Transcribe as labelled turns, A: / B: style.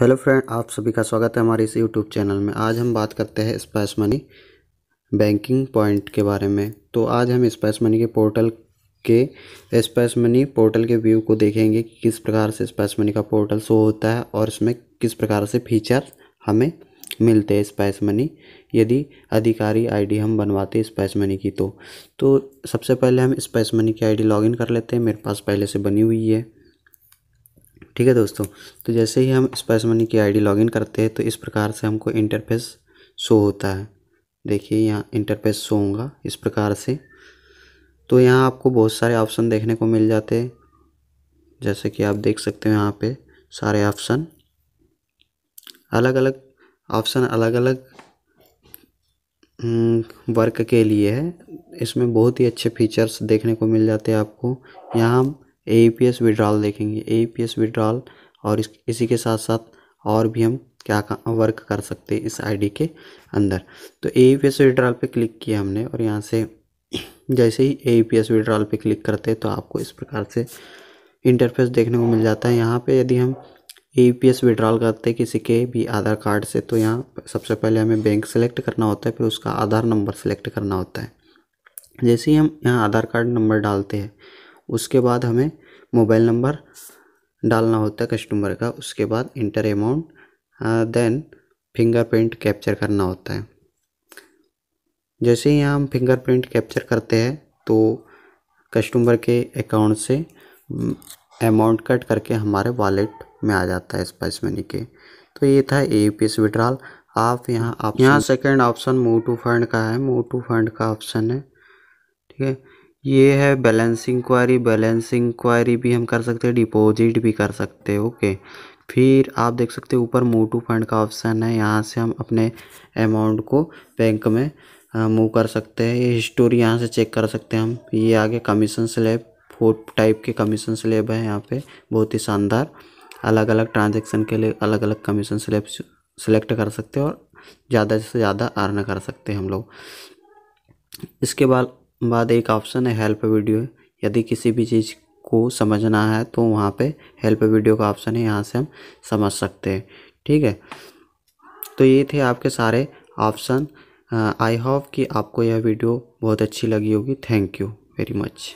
A: hello friend आप सभी का स्वागत है हमारे इस यूट्यूब चैनल में आज हम बात करते हैं स्पाइस मनी बैंकिंग पॉइंट के बारे में तो आज हम स्पाइस मनी के पोर्टल के स्पाइस मनी पोर्टल के व्यू को देखेंगे कि किस प्रकार से स्पाइस मनी का पोर्टल शो होता है और इसमें किस प्रकार से फीचर हमें मिलते हैं स्पाइस मनी यदि अधिकारी आईडी हम बनवाते हैं मनी की तो तो सबसे पहले हम स्पाइस मनी की आईडी लॉगिन कर लेते हैं मेरे पास पहले से बनी हुई है ठीक है दोस्तों तो जैसे ही हम स्पाइस मनी की आईडी लॉगिन करते हैं तो इस प्रकार से हमको इंटरफेस शो होता है देखिए यहाँ इंटरफेस शो होगा इस प्रकार से तो यहाँ आपको बहुत सारे ऑप्शन देखने को मिल जाते हैं जैसे कि आप देख सकते हो यहाँ पे सारे ऑप्शन अलग अलग ऑप्शन अलग अलग हम्म, वर्क के लिए है इसमें बहुत ही अच्छे फीचर्स देखने को मिल जाते हैं आपको यहाँ हम ए पी एस विड्रॉल देखेंगे ए पी एस विड्रॉल और इस इसी के साथ साथ और भी हम क्या वर्क कर सकते हैं इस आईडी के अंदर तो ए पी एस विड्रॉल पर क्लिक किया हमने और यहाँ से जैसे ही ए पी एस विड्रॉल पर क्लिक करते हैं तो आपको इस प्रकार से इंटरफेस देखने को मिल जाता है यहाँ पे यदि हम ए पी एस विड्रॉल करते हैं किसी के भी आधार कार्ड से तो यहाँ सबसे पहले हमें बैंक सेलेक्ट करना होता है फिर उसका आधार नंबर सेलेक्ट करना होता है जैसे ही हम यहाँ आधार कार्ड नंबर डालते हैं उसके बाद हमें मोबाइल नंबर डालना होता है कस्टमर का उसके बाद enter amount then fingerprint capture करना होता है जैसे ही हम फिंगरप्रिंट कैप्चर करते हैं तो कस्टमर के अकाउंट से अमाउंट कट करके हमारे वॉलेट में आ जाता है स्पाइस मनी के तो ये था ए पी एस विड्रॉल आप यहाँ आप यहाँ सेकेंड ऑप्शन मोटू फंड का है मोटू फंड का ऑप्शन है ठीक है ये है बैलेंसिंग क्वारी बैलेंसिंग क्वारी भी हम कर सकते हैं डिपॉजिट भी कर सकते हैं ओके फिर आप देख सकते हैं ऊपर मोटू फंड का ऑप्शन है यहाँ से हम अपने अमाउंट को बैंक में मूव कर सकते हैं ये हिस्टोरी यहाँ से चेक कर सकते हैं हम ये आगे कमीशन स्लेब फोर टाइप के कमीशन स्लेब है यहाँ पे बहुत ही शानदार अलग अलग ट्रांजेक्शन के लिए अलग अलग कमीशन स्लेब सेलेक्ट कर सकते हैं और ज़्यादा से ज़्यादा अर्न कर सकते हैं हम लोग इसके बाद बाद एक ऑप्शन है हेल्प वीडियो यदि किसी भी चीज़ को समझना है तो वहाँ पे हेल्प वीडियो का ऑप्शन है यहाँ से हम समझ सकते हैं ठीक है तो ये थे आपके सारे ऑप्शन आई होप कि आपको यह वीडियो बहुत अच्छी लगी होगी थैंक यू वेरी मच